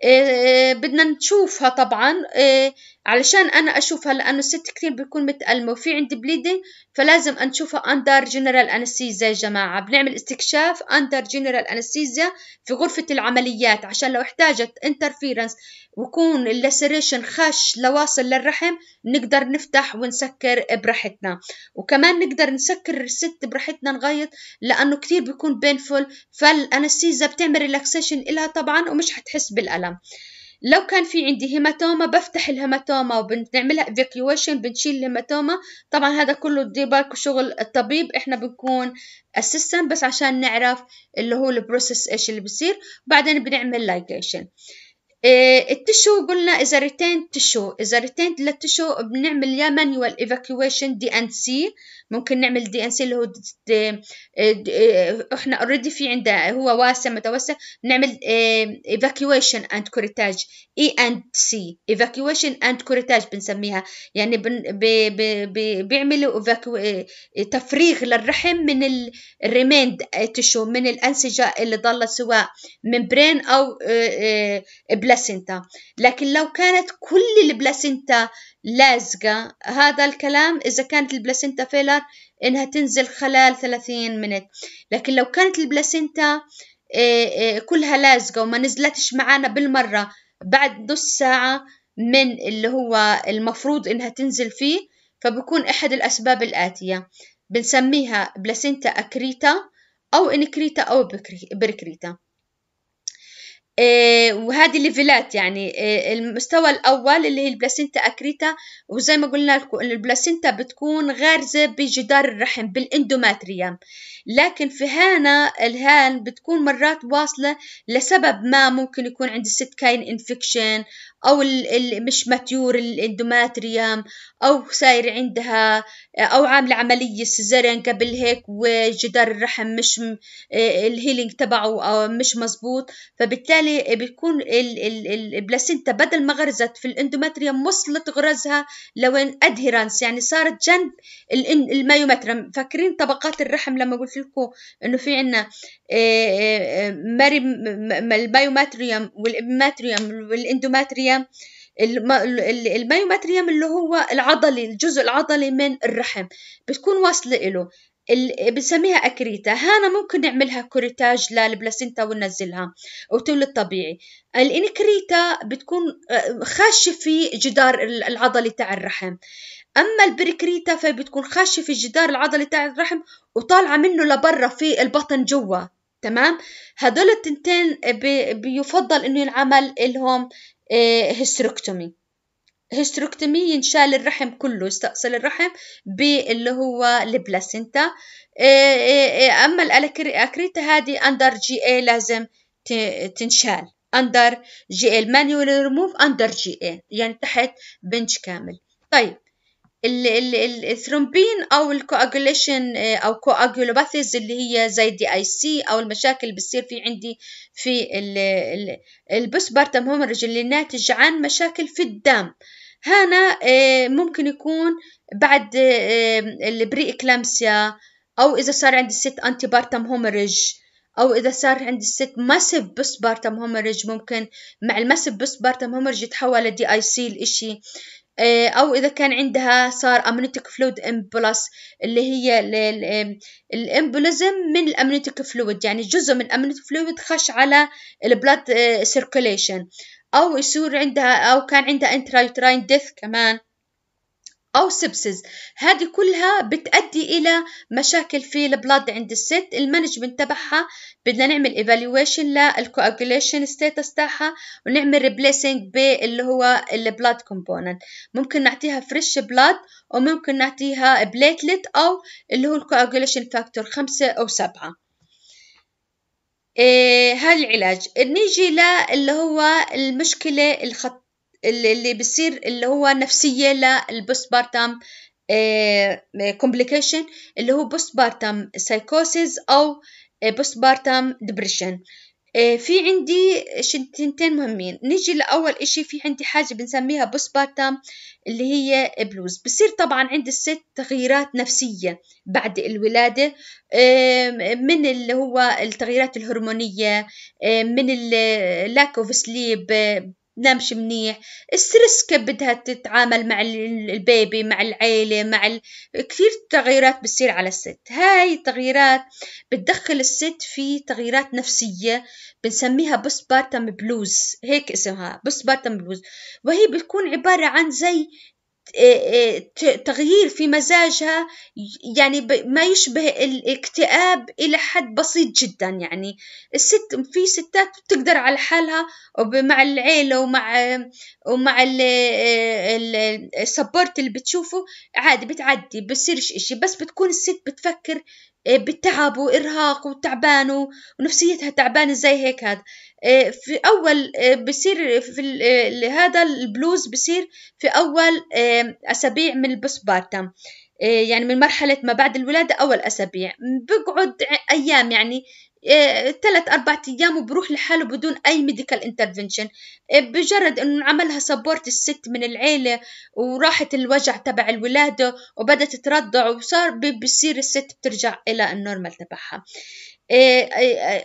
إيه، بدنا نشوفها طبعا إيه، علشان انا اشوفها لانه الست كثير بتكون متألمه وفي عندي بليدنج فلازم انشوفها اندر جنرال انستيزيا يا جماعه بنعمل استكشاف اندر جنرال انستيزيا في غرفه العمليات عشان لو احتاجت انترفيرنس ويكون اللسريشن خش لواصل للرحم نقدر نفتح ونسكر براحتنا وكمان نقدر نسكر الست براحتنا نغيط لانه كثير بيكون بينفول فالانستيزيا بتعمل ريلاكسيشن إلها طبعا ومش حتحس بالالم لو كان في عندي هيماتوما بفتح الهيماتوما وبنعملها ايفاكيويشن بنشيل الهيماتوما طبعا هذا كله ديباك وشغل الطبيب احنا بنكون اسيستن بس عشان نعرف اللي هو البروسيس ايش اللي بصير بعدين بنعمل لايجيشن التشو قلنا اذا ريتين تشو اذا ريتين للتشو بنعمل يا مانيوال ايفاكيويشن دي ان سي ممكن نعمل دي ان سي اللي هو دي دي دي آه، احنا اوريدي في عنده هو واسع متوسع نعمل ايفاكيويشن اند كوريتاج اي اند سي ايفاكيويشن اند كوريتاج بنسميها يعني بن بي بي بي بيعملوا آه، تفريغ للرحم من الريميند تشو من الانسجه اللي ضلت سواء ممبرين او بلاسينتا آه، لكن لو كانت كل البلاسينتا لازقة هذا الكلام إذا كانت البلاسينتا فيلر إنها تنزل خلال 30 منت لكن لو كانت البلاسينتا آه، آه، كلها لازقة وما نزلتش معانا بالمرة بعد نص ساعة من اللي هو المفروض إنها تنزل فيه فبكون أحد الأسباب الآتية بنسميها بلاسينتا أكريتا أو إنكريتا أو بركريتا آه، وهذه ليفلات يعني آه، المستوى الأول اللي هي البلاسينتا أكريتا وزي ما قلنا لكم البلاسينتا بتكون غارزة بجدار الرحم بالإندوماتريا لكن في هنا الهان بتكون مرات واصلة لسبب ما ممكن يكون عند الست كاين انفكشن أو مش ماتيور الاندوماتريام أو صاير عندها أو عاملة عملية سيزارين قبل هيك وجدار الرحم مش آه، الهيلينج تبعه آه، مش مزبوط فبالتالي بيكون البلاسينتا بدل ما غرزت في الاندوماتريام وصلت غرزها لوين أدهيرانس يعني صارت جنب المايوماتريم فاكرين طبقات الرحم لما قلت لكم إنه في عنا آه، آه، آه، مري البايوماتريوم والإبماتريوم والاندوماتريوم البايوماتريوم اللي هو العضلي الجزء العضلي من الرحم بتكون واصلة إله بنسميها أكريتا هنا ممكن نعملها كوريتاج للبلاسينتا وننزلها وتولد طبيعي الإنكريتا بتكون خاشة في جدار العضلي تاع الرحم أما البريكريتا فبتكون خاشة في الجدار العضلي تاع الرحم وطالعة منه لبرا في البطن جوا تمام هدول التنتين بي بيفضل انه ينعمل لهم هيستروكتومي آه، هيستروكتومي ينشال الرحم كله يستأصل الرحم باللي هو البلاسينتا آه، آه، اما الاكريتا هذه اندر جي اي لازم تنشال اندر جي اي المانيول ريموف اندر جي اي يعني تحت بنش كامل طيب الثرومبين او الكواجوليشن آه، او كواجولوباثيز اللي هي زي دي اي سي او المشاكل اللي بتصير في عندي في البسبارتم هومرج اللي ناتج عن مشاكل في الدم هنا آه، ممكن يكون بعد آه، البري اكلامسيا او اذا صار عندي ست انتي بارتم هومرج او اذا صار عندي ست ماسيف بسبارتم هومرج ممكن مع الماسيف بسبارتم هومرج يتحول لدي اي سي الاشي آه، أو إذا كان عندها صار أمنيتك فلويد إمبلس اللي هي الإمبوليزم من الأمنيتك فلويد يعني جزء من الأمنيتك فلويد خش على البلاد آه، سيركوليشن أو يصير عندها أو كان عندها انترايوتراين ديث كمان أو سبسز هذه كلها بتأدي إلى مشاكل في البلاد عند الست المانجمنت تبعها بدنا نعمل ايفالويشن للcoagulation ستيتس تاعها ونعمل ريبليسنج باللي هو البلاد كومبوننت ممكن نعطيها فريش بلاد وممكن نعطيها بليتلت أو اللي هو الcoagulation فاكتور خمسة أو سبعة هالعلاج إيه، هذا العلاج نيجي للي هو المشكلة الخط اللي, اللي اللي هو نفسيه للبوست بارتام كومبليكيشن اللي هو بوست بارتام سايكوسيز او بوست بارتام ديبريشن في عندي شنتين مهمين نيجي لأول إشي في عندي حاجة بنسميها بوست بارتام اللي هي بلوز بصير طبعا عند الست تغييرات نفسية بعد الولادة آه، من اللي هو التغييرات الهرمونية آه، من اللاك اوف سليب تنامش منيح السرس بدها تتعامل مع البيبي مع العيلة مع ال... كثير تغييرات بتصير على الست هاي التغييرات بتدخل الست في تغييرات نفسية بنسميها بوست بارتم بلوز هيك اسمها بوست بارتم بلوز وهي بتكون عبارة عن زي إيه، إيه، تغيير في مزاجها يعني ما يشبه الاكتئاب إلى حد بسيط جدا يعني الست في ستات بتقدر على حالها ومع العيلة ومع ومع السبورت اللي بتشوفه عادي بتعدي بصيرش إشي بس بتكون الست بتفكر إيه، بالتعب وارهاق وتعبان ونفسيتها تعبانه زي هيك هذا إيه، في اول إيه، بصير في هذا البلوز بصير في اول اسابيع من البسبارتم يعني من مرحلة ما بعد الولادة أول أسابيع بقعد أيام يعني ثلاث إيه، أربعة أيام وبروح لحاله بدون أي ميديكال انترفنشن إيه، بجرد أنه عملها سبورت الست من العيلة وراحت الوجع تبع الولادة وبدت ترضع وصار بصير الست بترجع إلى النورمال تبعها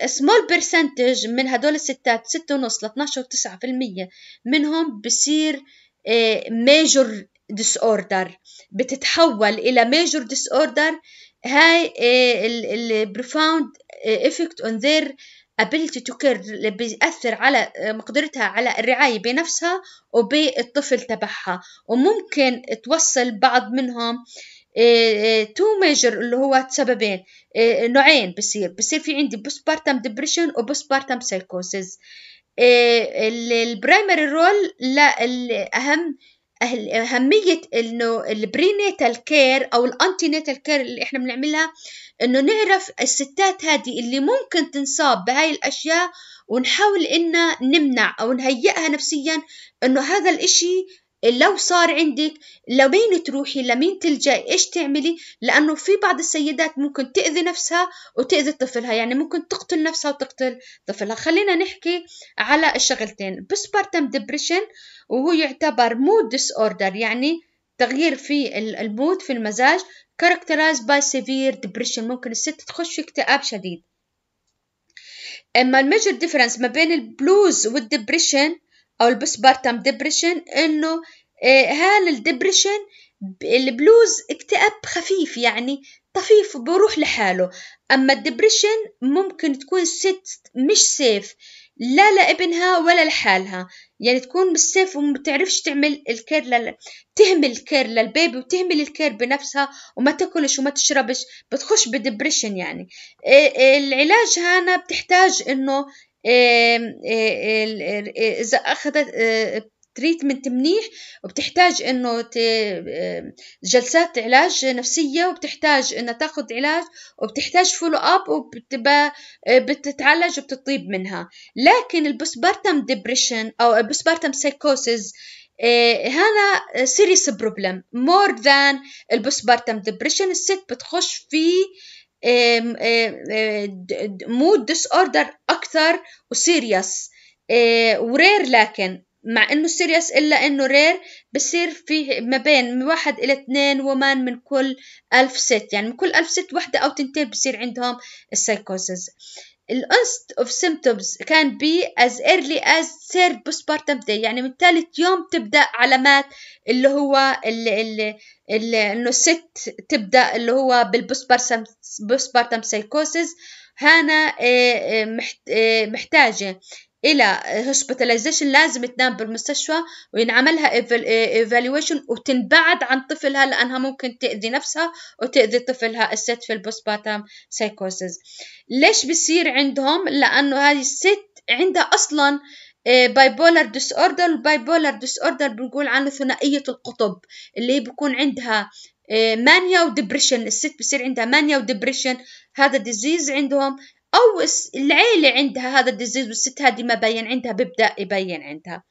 سمول إيه، برسنتج من هدول الستات ستة ونص ل 12 وتسعة في المية منهم بصير ميجور ديس اوردر بتتحول الى ميجور ديس اوردر هاي البروفاوند افكت اون ذير ability to care اللي بيأثر على آه، مقدرتها على الرعاية بنفسها وبالطفل تبعها وممكن توصل بعض منهم تو إيه، ميجر إيه، اللي هو سببين إيه، نوعين بصير بصير في عندي postpartum depression و postpartum psychosis البرايمري رول لا الأهم اهميه انه البرينيتال كير او الانتينيتال كير اللي احنا بنعملها انه نعرف الستات هذه اللي ممكن تنصاب بهاي الاشياء ونحاول إنه نمنع او نهيئها نفسيا انه هذا الاشي لو صار عندك لوين تروحي لمين تلجأي إيش تعملي لأنه في بعض السيدات ممكن تأذي نفسها وتأذي طفلها يعني ممكن تقتل نفسها وتقتل طفلها خلينا نحكي على الشغلتين بسبارتم ديبريشن وهو يعتبر mood disorder يعني تغيير في المود في المزاج characterized by severe depression ممكن الست تخش في اكتئاب شديد اما الميجر ديفرنس ما بين البلوز والديبريشن او البوست بارتم ديبريشن انه آه، هال الديبريشن البلوز اكتئاب خفيف يعني طفيف بروح لحاله اما الدبريشن ممكن تكون ست مش سيف لا لابنها ولا لحالها يعني تكون مش سيف وما بتعرفش تعمل الكير لل... تهمل الكير للبيبي وتهمل الكير بنفسها وما تاكلش وما تشربش بتخش بدبريشن يعني آه، آه، العلاج هنا بتحتاج انه اذا اخذت تريتمنت منيح وبتحتاج انه جلسات علاج نفسية وبتحتاج انها تاخذ علاج وبتحتاج فولو اب وبتتعالج وبتطيب منها لكن البوسبارتم ديبريشن او البوسبارتم سايكوسيس هنا سيريس بروبلم مور ذان البوسبارتم ديبريشن الست بتخش في مود ديس اوردر اكثر وسيريس ورير لكن مع انه سيريس الا انه رير بصير فيه ما بين من واحد الى اثنين ومان من كل الف ست يعني من كل الف ست وحده او تنتين بصير عندهم السايكوزز الانست اوف symptoms كان بي از ايرلي از third postpartum day يعني من ثالث يوم تبدا علامات اللي هو اللي اللي, اللي انه الست تبدا اللي هو بالبوستبارتم بوستبارتم سايكوسيس هانا محتاجة الى هوسبيتاليزيشن لازم تنام بالمستشفى وينعملها ايفالويشن وتنبعد عن طفلها لانها ممكن تاذي نفسها وتاذي طفلها الست في البوست باتام ليش بصير عندهم لانه هذه الست عندها اصلا بولر ديس اوردر بولر ديس اوردر بنقول عنه ثنائيه القطب اللي بيكون عندها مانيا آه، ودبريشن الست بصير عندها مانيا ودبريشن هذا ديزيز عندهم أو العيلة عندها هذا الديزيز والست هذه ما بين عندها بيبدأ يبين عندها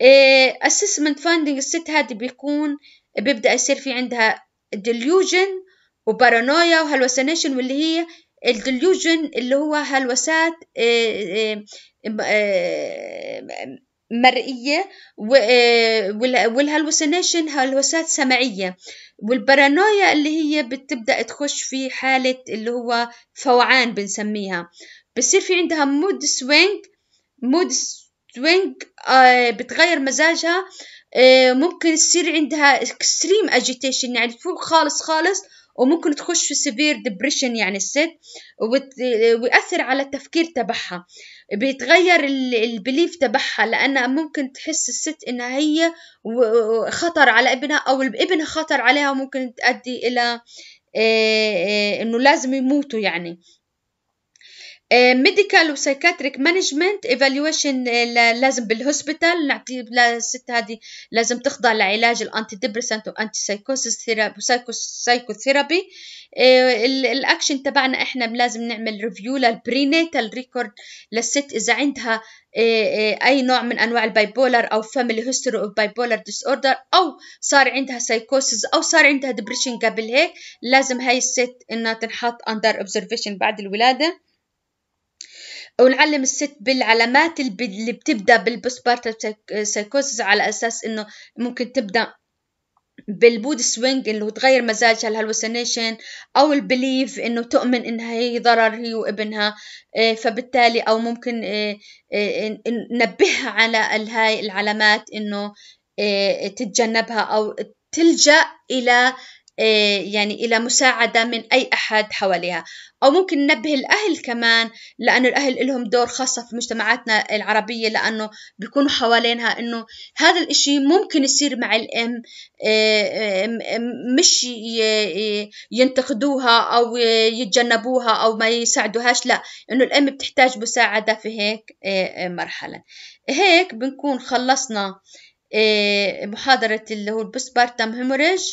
إيه، assessment finding الست هذه بيكون بيبدأ يصير في عندها delusion وبارانويا وهلوسينيشن واللي هي الديليوجن اللي هو هلوسات إيه، إيه، مرئية آه، والهلوسينيشن هلوسات سمعية والبارانويا اللي هي بتبدأ تخش في حالة اللي هو فوعان بنسميها بصير في عندها مود سوينج مود سوينج بتغير مزاجها آه، ممكن يصير عندها اكستريم اجيتيشن يعني تفوق خالص خالص وممكن تخش في سيفير ديبريشن يعني الست ويأثر على التفكير تبعها بيتغير البليف تبعها لأنها ممكن تحس الست إنها هي خطر على ابنها أو الابن خطر عليها وممكن تؤدي إلى آه، آه، إنه لازم يموتوا يعني ميديكال وسايكاتريك مانجمنت ايفالويشن لازم بالهوسبيتال نعطي للست هذه لازم تخضع لعلاج الانتي ديبريسنت وانتي سايكوسيس ثيرابي ثيرابي الاكشن تبعنا احنا لازم نعمل ريفيو للبرينيتال ريكورد للست اذا عندها آه، آه، اي نوع من انواع البايبولر او فاميلي هيستوري اوف بايبولر ديس اوردر او صار عندها سايكوسيس او صار عندها ديبريشن قبل هيك لازم هاي الست انها تنحط اندر اوبزرفيشن بعد الولاده ونعلم الست بالعلامات اللي بتبدا بالبوست سايكوزس على اساس انه ممكن تبدا بالبود سوينج اللي هو تغير مزاجها الهلوسينيشن او البليف انه تؤمن انها هي ضرر هي وابنها إيه، فبالتالي او ممكن إيه، إيه، ننبهها على هاي العلامات انه تتجنبها او تلجا الى إيه، يعني إلى مساعدة من أي أحد حواليها أو ممكن ننبه الأهل كمان لأنه الأهل لهم دور خاصة في مجتمعاتنا العربية لأنه بيكونوا حوالينها أنه هذا الإشي ممكن يصير مع الأم إيه، إيه، مش ينتقدوها أو يتجنبوها أو ما يساعدوهاش لا أنه الأم بتحتاج مساعدة في هيك مرحلة هيك بنكون خلصنا محاضرة اللي هو البسبارتم هيموريج